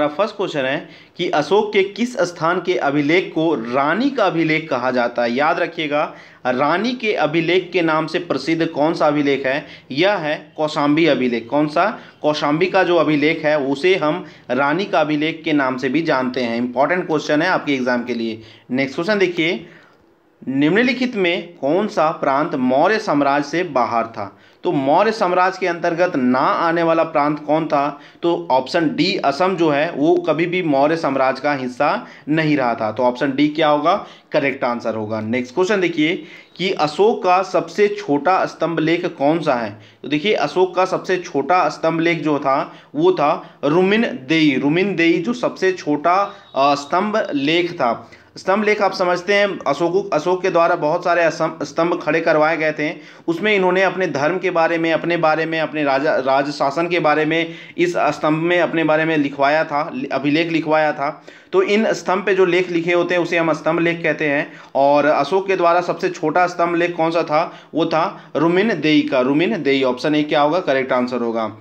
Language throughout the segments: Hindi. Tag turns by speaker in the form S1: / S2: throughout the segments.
S1: हमारा फर्स्ट क्वेश्चन है कि अशोक के किस स्थान के अभिलेख को रानी का अभिलेख कहा जाता है याद रखिएगा रानी के अभिलेख के नाम से प्रसिद्ध कौन सा अभिलेख है यह है कौशाम्बी अभिलेख कौन सा कौशाम्बी का जो अभिलेख है उसे हम रानी का अभिलेख के नाम से भी जानते हैं इंपॉर्टेंट क्वेश्चन है आपके एग्जाम के लिए नेक्स्ट क्वेश्चन देखिए निम्नलिखित में कौन सा प्रांत मौर्य साम्राज्य से बाहर था तो मौर्य साम्राज्य के अंतर्गत ना आने वाला प्रांत कौन था तो ऑप्शन डी असम जो है वो कभी भी मौर्य साम्राज्य का हिस्सा नहीं रहा था तो ऑप्शन डी क्या होगा करेक्ट आंसर होगा नेक्स्ट क्वेश्चन देखिए कि अशोक का सबसे छोटा स्तंभ लेख कौन सा है तो देखिए अशोक का सबसे छोटा स्तंभ लेख जो था वो था रुमिन देई रुमिन देई जो सबसे छोटा स्तंभ लेख था स्तंभ लेख आप समझते हैं अशोक अशोक के द्वारा बहुत सारे स्तंभ खड़े करवाए गए थे उसमें इन्होंने अपने धर्म के बारे में अपने बारे में अपने राजा राज शासन के बारे में इस स्तंभ में अपने बारे में लिखवाया था अभिलेख लिखवाया था तो इन स्तंभ पे जो लेख लिखे होते हैं उसे हम स्तंभ लेख कहते हैं और अशोक के द्वारा सबसे छोटा स्तंभ लेख कौन सा था वो था रुमिन देई का रुमिन देई ऑप्शन ए क्या होगा करेक्ट आंसर होगा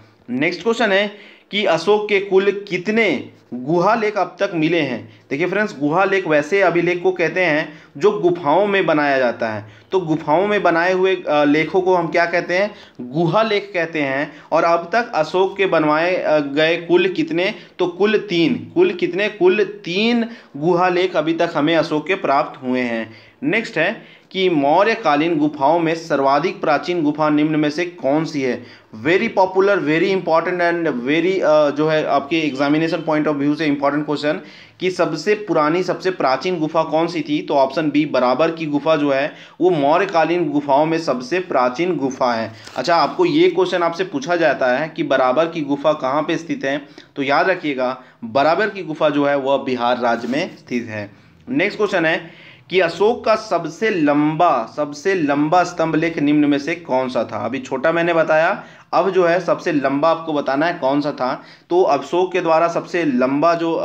S1: नेक्स्ट क्वेश्चन है कि अशोक के कुल कितने गुहा लेख अब तक मिले हैं देखिए फ्रेंड्स गुहा लेख वैसे अभिलेख को कहते हैं जो गुफाओं में बनाया जाता है तो गुफाओं में बनाए हुए लेखों को हम क्या कहते हैं गुहा लेख कहते हैं और अब तक अशोक के बनवाए गए कुल कितने तो कुल तीन कुल कितने कुल तीन गुहा लेख अभी तक हमें अशोक के प्राप्त हुए हैं नेक्स्ट है कि मौर्य कालीन गुफाओं में सर्वाधिक प्राचीन गुफा निम्न में से कौन सी है very popular very important and very जो है आपके एग्जामिनेशन पॉइंट ऑफ व्यू से इंपॉर्टेंट क्वेश्चन कि सबसे पुरानी सबसे प्राचीन गुफा कौन सी थी तो ऑप्शन बी बराबर की गुफा जो है वो मौर्यकालीन गुफाओं में सबसे प्राचीन गुफा है अच्छा आपको ये क्वेश्चन आपसे पूछा जाता है कि बराबर की गुफा कहाँ पर स्थित है तो याद रखिएगा बराबर की गुफा जो है वह बिहार राज्य में स्थित है नेक्स्ट क्वेश्चन है कि अशोक का सबसे लंबा सबसे लंबा स्तंभ लेख निम्न में से कौन सा था अभी छोटा मैंने बताया अब जो है सबसे लंबा आपको बताना है कौन सा था तो अशोक के द्वारा सबसे लंबा जो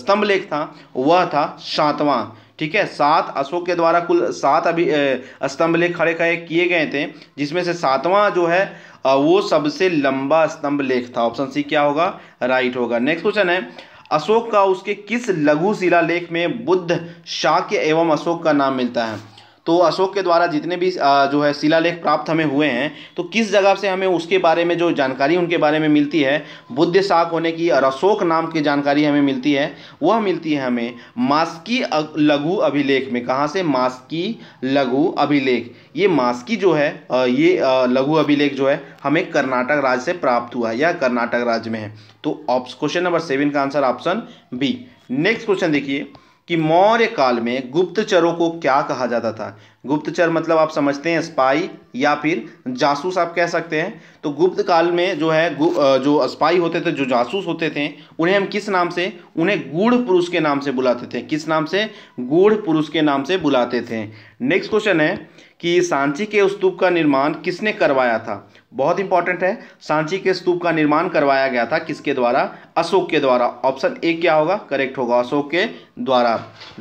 S1: स्तंभ लेख था वह था सातवां ठीक है सात अशोक के द्वारा कुल सात अभी स्तंभ लेख खड़े खड़े किए गए थे जिसमें से सातवां जो है वो सबसे लंबा स्तंभ लेख था ऑप्शन सी क्या होगा राइट होगा नेक्स्ट क्वेश्चन है अशोक का उसके किस लघु शिलालेख में बुद्ध शाक्य एवं अशोक का नाम मिलता है तो अशोक के द्वारा जितने भी जो है शिलालेख प्राप्त हमें हुए हैं तो किस जगह से हमें उसके बारे में जो जानकारी उनके बारे में मिलती है बुद्ध शाक होने की और अशोक नाम की जानकारी हमें मिलती है वह मिलती है हमें मास्की लघु अभिलेख में कहाँ से मास्की लघु अभिलेख ये मास्की जो है ये लघु अभिलेख जो है हमें कर्नाटक राज्य से प्राप्त हुआ है या कर्नाटक राज्य में है तो क्वेश्चन नंबर सेवन का answer option B next question देखिए कि मौर्य काल में गुप्तचरों को क्या कहा जाता था गुप्तचर मतलब आप समझते हैं स्पाई या फिर जासूस आप कह सकते हैं तो गुप्त काल में जो है जो स्पाई होते थे जो जासूस होते थे उन्हें हम किस नाम से उन्हें गूढ़ पुरुष के नाम से बुलाते थे किस नाम से गूढ़ पुरुष के नाम से बुलाते थे नेक्स्ट क्वेश्चन है कि सांची के स्तूप का निर्माण किसने करवाया था बहुत इंपॉर्टेंट है सांची के स्तूप का निर्माण करवाया गया था किसके द्वारा अशोक के द्वारा ऑप्शन ए क्या होगा करेक्ट होगा अशोक के द्वारा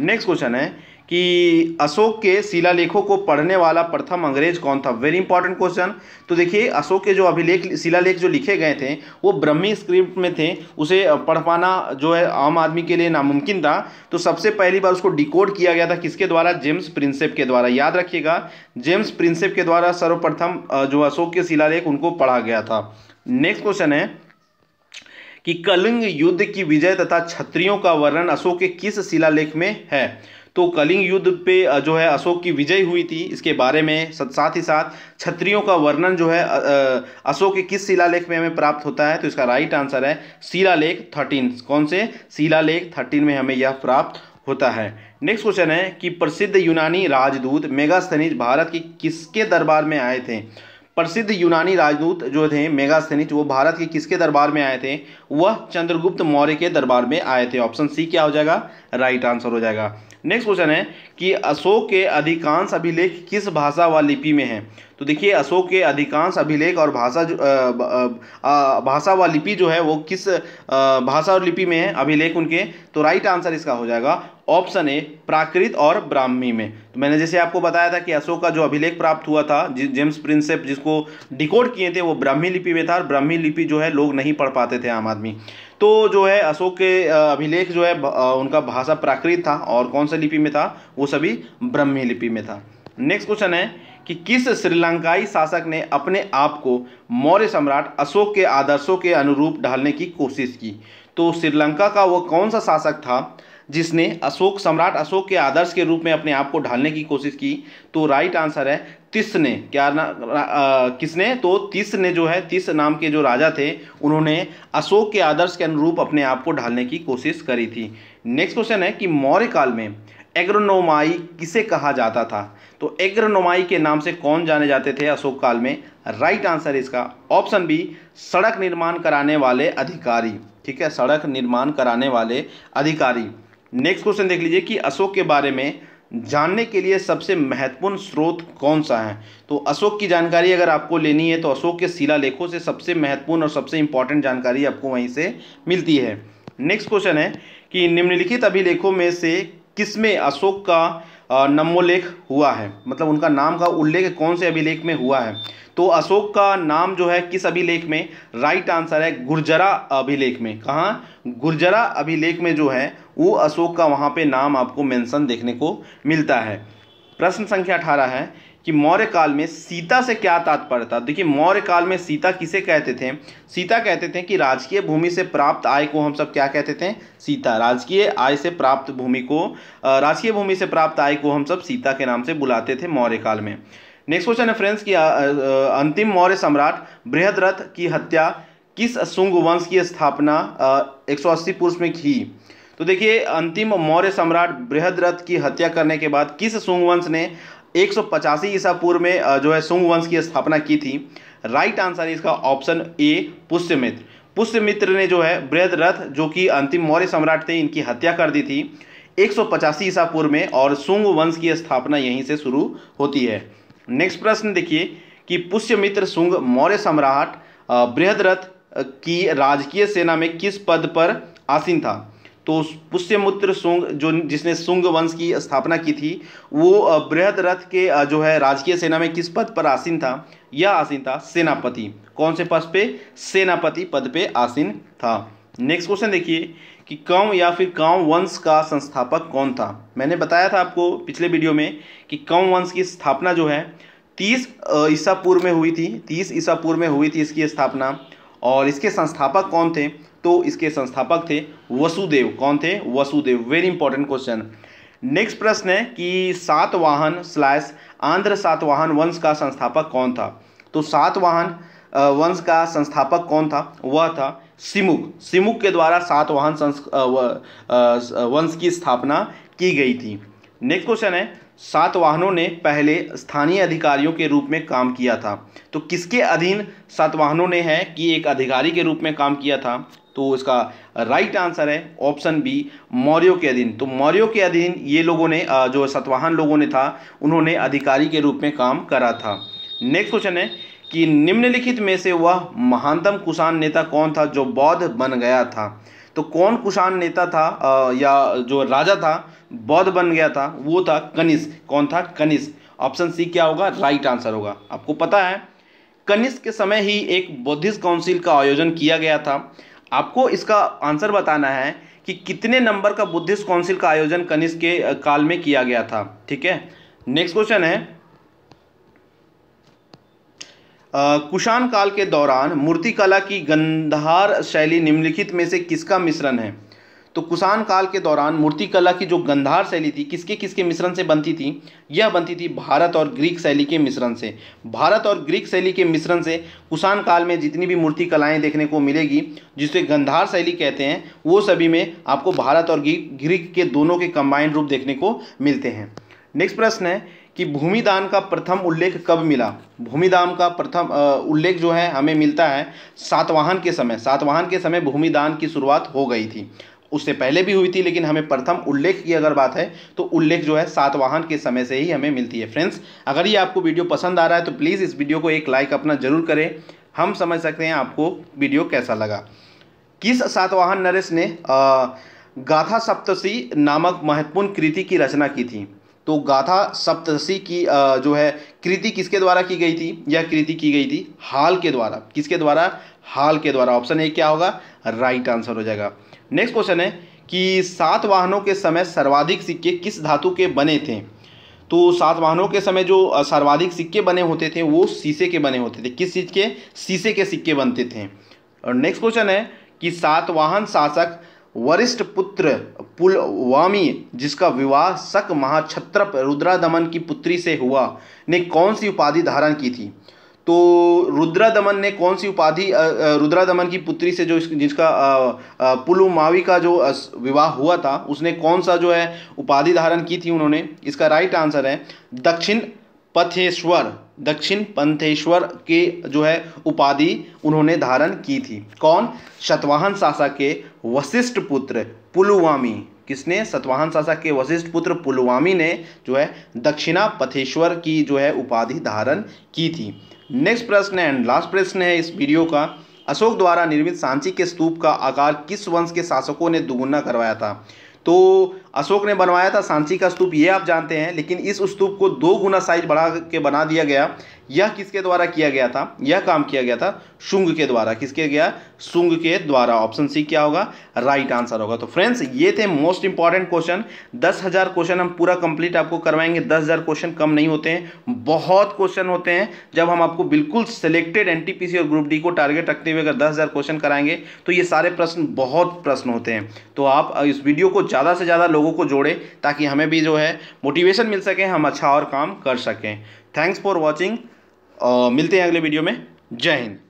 S1: नेक्स्ट क्वेश्चन है कि अशोक के शिलालेखों को पढ़ने वाला प्रथम अंग्रेज कौन था वेरी इंपॉर्टेंट क्वेश्चन तो देखिए अशोक के जो अभिलेख शिलालेख जो लिखे गए थे वो ब्रह्मी स्क्रिप्ट में थे उसे पढ़ पाना जो है आम आदमी के लिए नामुमकिन था तो सबसे पहली बार उसको डिकोड किया गया था किसके द्वारा जेम्स प्रिंसेप के द्वारा याद रखिएगा जेम्स प्रिंसेप के द्वारा सर्वप्रथम जो अशोक के शिलालेख उनको पढ़ा गया था नेक्स्ट क्वेश्चन है कि कलिंग युद्ध की विजय तथा क्षत्रियों का वर्णन अशोक के किस शिलालेख में है तो कलिंग युद्ध पे जो है अशोक की विजय हुई थी इसके बारे में साथ ही साथ क्षत्रियों का वर्णन जो है अशोक के किस शिलालेख में हमें प्राप्त होता है तो इसका राइट आंसर है शिलालेख थर्टीन कौन से शिलालेख थर्टीन में हमें यह प्राप्त होता है नेक्स्ट क्वेश्चन है कि प्रसिद्ध यूनानी राजदूत मेगास्थनीज भारत के किसके दरबार में आए थे प्रसिद्ध यूनानी राजदूत जो थे मेगास्थेनिस वो भारत के किसके दरबार में आए थे वह चंद्रगुप्त मौर्य के दरबार में आए थे ऑप्शन सी क्या हो जाएगा राइट आंसर हो जाएगा नेक्स्ट क्वेश्चन है कि अशोक के अधिकांश अभिलेख किस भाषा व लिपि में हैं तो देखिए अशोक के अधिकांश अभिलेख और भाषा भाषा व लिपि जो है वो किस भाषा और लिपि में है अभिलेख उनके तो राइट आंसर इसका हो जाएगा ऑप्शन ए प्राकृत और ब्राह्मी में तो मैंने जैसे आपको बताया था कि अशोक का जो अभिलेख प्राप्त हुआ था जेम्स प्रिंसेप जिसको डिकोड किए थे वो ब्राह्मी लिपि में था और ब्राह्मी लिपि जो है लोग नहीं पढ़ पाते थे आम आदमी तो जो है अशोक के अभिलेख जो है उनका भाषा प्राकृत था और कौन सा लिपि में था वो सभी ब्राह्मी लिपि में था नेक्स्ट क्वेश्चन है कि किस श्रीलंकाई शासक ने अपने आप को मौर्य सम्राट अशोक के आदर्शों के अनुरूप ढालने की कोशिश की तो श्रीलंका का वह कौन सा शासक था जिसने अशोक सम्राट अशोक के आदर्श के रूप में अपने आप को ढालने की कोशिश की तो राइट आंसर है तिस ने क्या ना आ, किसने तो तिस ने जो है तिस नाम के जो राजा थे उन्होंने अशोक के आदर्श के अनुरूप अपने आप को ढालने की कोशिश करी थी नेक्स्ट क्वेश्चन है कि मौर्य काल में एग्रोनोमाई किसे कहा जाता था तो एग्रोनोमाई के नाम से कौन जाने जाते थे अशोक काल में राइट आंसर इसका ऑप्शन बी सड़क निर्माण कराने वाले अधिकारी ठीक है सड़क निर्माण कराने वाले अधिकारी नेक्स्ट क्वेश्चन देख लीजिए कि अशोक के बारे में जानने के लिए सबसे महत्वपूर्ण स्रोत कौन सा है तो अशोक की जानकारी अगर आपको लेनी है तो अशोक के शिलालेखों से सबसे महत्वपूर्ण और सबसे इंपॉर्टेंट जानकारी आपको वहीं से मिलती है नेक्स्ट क्वेश्चन है कि निम्नलिखित अभिलेखों में से किसमें अशोक का नमोलेख हुआ है मतलब उनका नाम का उल्लेख कौन से अभिलेख में हुआ है तो अशोक का नाम जो है किस अभिलेख में राइट आंसर है गुर्जरा अभिलेख में कहाँ गुर्जरा अभिलेख में जो है वो अशोक का वहाँ पे नाम आपको मेंशन देखने को मिलता है प्रश्न संख्या अठारह है कि मौर्य काल में सीता से क्या तात्पर्य था देखिए मौर्य काल में सीता किसे कहते थे सीता कहते थे कि राजकीय भूमि से प्राप्त आय को हम सब क्या कहते थे सीता राजकीय आय से प्राप्त भूमि को राजकीय भूमि से प्राप्त आय को हम सब सीता के नाम से बुलाते थे मौर्य काल में नेक्स्ट क्वेश्चन है फ्रेंड्स की अंतिम मौर्य सम्राट बृहद्रथ की हत्या किस शुंग वंश की स्थापना एक सौ अस्सी में की तो देखिए अंतिम मौर्य सम्राट बृहद्रथ की हत्या करने के बाद किस शुंग वंश ने एक सौ पचासी ईसा पूर्व में जो है सुंग वंश की स्थापना की थी राइट आंसर इसका ऑप्शन ए पुष्यमित्र पुष्यमित्र ने जो है बृहदरथ जो कि अंतिम मौर्य सम्राट थे इनकी हत्या कर दी थी एक सौ पचासी ईसा पूर्व में और सुंग वंश की स्थापना यहीं से शुरू होती है नेक्स्ट प्रश्न देखिए कि पुष्यमित्र सुंग मौर्य सम्राट बृहदरथ की राजकीय सेना में किस पद पर आसीन था तो पुष्यमुत्र सुंग जो जिसने शुंग वंश की स्थापना की थी वो बृहद रथ के जो है राजकीय सेना में किस पद पर आसीन था यह आसीन था सेनापति कौन से पद पे सेनापति पद पे आसीन था नेक्स्ट क्वेश्चन देखिए कि कौ या फिर कौ वंश का संस्थापक कौन था मैंने बताया था आपको पिछले वीडियो में कि कौ वंश की स्थापना जो है तीस ईसा पूर्व में हुई थी तीस ईसा पूर्व में हुई थी इसकी स्थापना और इसके संस्थापक कौन थे तो इसके संस्थापक थे वसुदेव कौन थे Vasudev very important question next प्रश्न है कि सातवाहन स्लैश आंध्र सातवाहन वंश का संस्थापक कौन था तो सातवाहन वंश का संस्थापक कौन था वह था सिमुक सिमुक के द्वारा सातवाहन वंश की स्थापना की गई थी नेक्स्ट क्वेश्चन है सात वाहनों ने पहले स्थानीय अधिकारियों के रूप में काम किया था तो किसके अधीन सात वाहनों ने है कि एक अधिकारी के रूप में काम किया था तो इसका राइट आंसर है ऑप्शन बी मौर्यों के अधीन तो मौर्यों के अधीन ये लोगों ने जो सतवाहन लोगों ने था उन्होंने अधिकारी के रूप में काम करा था नेक्स्ट क्वेश्चन है कि निम्नलिखित में से वह महानतम कुषाण नेता कौन था जो बौद्ध बन गया था तो कौन कुषाण नेता था आ, या जो राजा था बौद्ध बन गया था वो था कनिष्क कौन था कनिष्क ऑप्शन सी क्या होगा राइट आंसर होगा आपको पता है कनिष्क के समय ही एक बौद्धिस्ट काउंसिल का आयोजन किया गया था आपको इसका आंसर बताना है कि कितने नंबर का बुद्धिस्ट काउंसिल का आयोजन कनिष्क के काल में किया गया था ठीक है नेक्स्ट क्वेश्चन है कुषाण काल के दौरान मूर्तिकला की गंधार शैली निम्नलिखित में से किसका मिश्रण है तो कुषाण काल के दौरान मूर्तिकला की जो गंधार शैली थी किसके किसके मिश्रण से बनती थी यह बनती थी भारत और ग्रीक शैली के मिश्रण से भारत और ग्रीक शैली के मिश्रण से कुषाण काल में जितनी भी मूर्ति कलाएँ देखने को मिलेगी जिसे गंधार शैली कहते हैं वो सभी में आपको भारत और ग्रीक के दोनों के कंबाइंड रूप देखने को मिलते हैं नेक्स्ट प्रश्न है कि भूमिदान का प्रथम उल्लेख कब मिला भूमिदान का प्रथम उल्लेख जो है हमें मिलता है सातवाहन के समय सातवाहन के समय भूमिदान की शुरुआत हो गई थी उससे पहले भी हुई थी लेकिन हमें प्रथम उल्लेख की अगर बात है तो उल्लेख जो है सातवाहन के समय से ही हमें मिलती है फ्रेंड्स अगर ये आपको वीडियो पसंद आ रहा है तो प्लीज़ इस वीडियो को एक लाइक अपना जरूर करें हम समझ सकते हैं आपको वीडियो कैसा लगा किस सातवाहन नरेश ने गाथा सप्तशी नामक महत्वपूर्ण कृति की रचना की थी तो गाथा सप्तशी की जो है कृति किसके द्वारा की गई थी यह कृति की गई थी हाल के द्वारा किसके द्वारा हाल के द्वारा ऑप्शन ए क्या होगा राइट आंसर हो जाएगा नेक्स्ट क्वेश्चन है कि सात वाहनों के समय सर्वाधिक सिक्के किस धातु के बने थे तो सात वाहनों के समय जो सर्वाधिक सिक्के बने होते थे वो शीशे के बने होते थे किस चीज़ के शीशे के सिक्के बनते थे और नेक्स्ट क्वेश्चन है कि सात वाहन शासक वरिष्ठ पुत्र पुलवामी जिसका विवाह महाक्षत्र महाक्षत्रप रुद्रादमन की पुत्री से हुआ ने कौन सी उपाधि धारण की थी तो रुद्रादमन ने कौन सी उपाधि रुद्रादमन की पुत्री से जो जिसका पुलुमावी का जो विवाह हुआ था उसने कौन सा जो है उपाधि धारण की थी उन्होंने इसका राइट आंसर है दक्षिण पथेश्वर दक्षिण पंथेश्वर के जो है उपाधि उन्होंने धारण की थी कौन शतवाहन शासक के वशिष्ठ पुत्र पुलवामी किसने सतवाहन शासक के वशिष्ठ पुत्र पुलवामी ने जो है दक्षिणा पथेश्वर की जो है उपाधि धारण की थी नेक्स्ट प्रश्न एंड लास्ट प्रश्न है इस वीडियो का अशोक द्वारा निर्मित सांची के स्तूप का आकार किस वंश के शासकों ने दुगुना करवाया था तो अशोक ने बनवाया था सांची का स्तूप ये आप जानते हैं लेकिन इस स्तूप को दो गुना साइज बढ़ा के बना दिया गया यह किसके द्वारा किया गया था यह काम किया गया था शुंग के द्वारा किसके गया शुंग के द्वारा ऑप्शन सी क्या होगा राइट आंसर होगा तो फ्रेंड्स ये थे मोस्ट इंपॉर्टेंट क्वेश्चन दस हजार क्वेश्चन हम पूरा कंप्लीट आपको करवाएंगे दस हजार क्वेश्चन कम नहीं होते हैं बहुत क्वेश्चन होते हैं जब हम आपको बिल्कुल सिलेक्टेड एन और ग्रुप डी को टारगेट रखते हुए अगर दस हजार क्वेश्चन कराएंगे तो ये सारे प्रश्न बहुत प्रश्न होते हैं तो आप इस वीडियो को ज़्यादा से ज़्यादा लोग लोगों को जोड़े ताकि हमें भी जो है मोटिवेशन मिल सके हम अच्छा और काम कर सकें थैंक्स फॉर वॉचिंग मिलते हैं अगले वीडियो में जय हिंद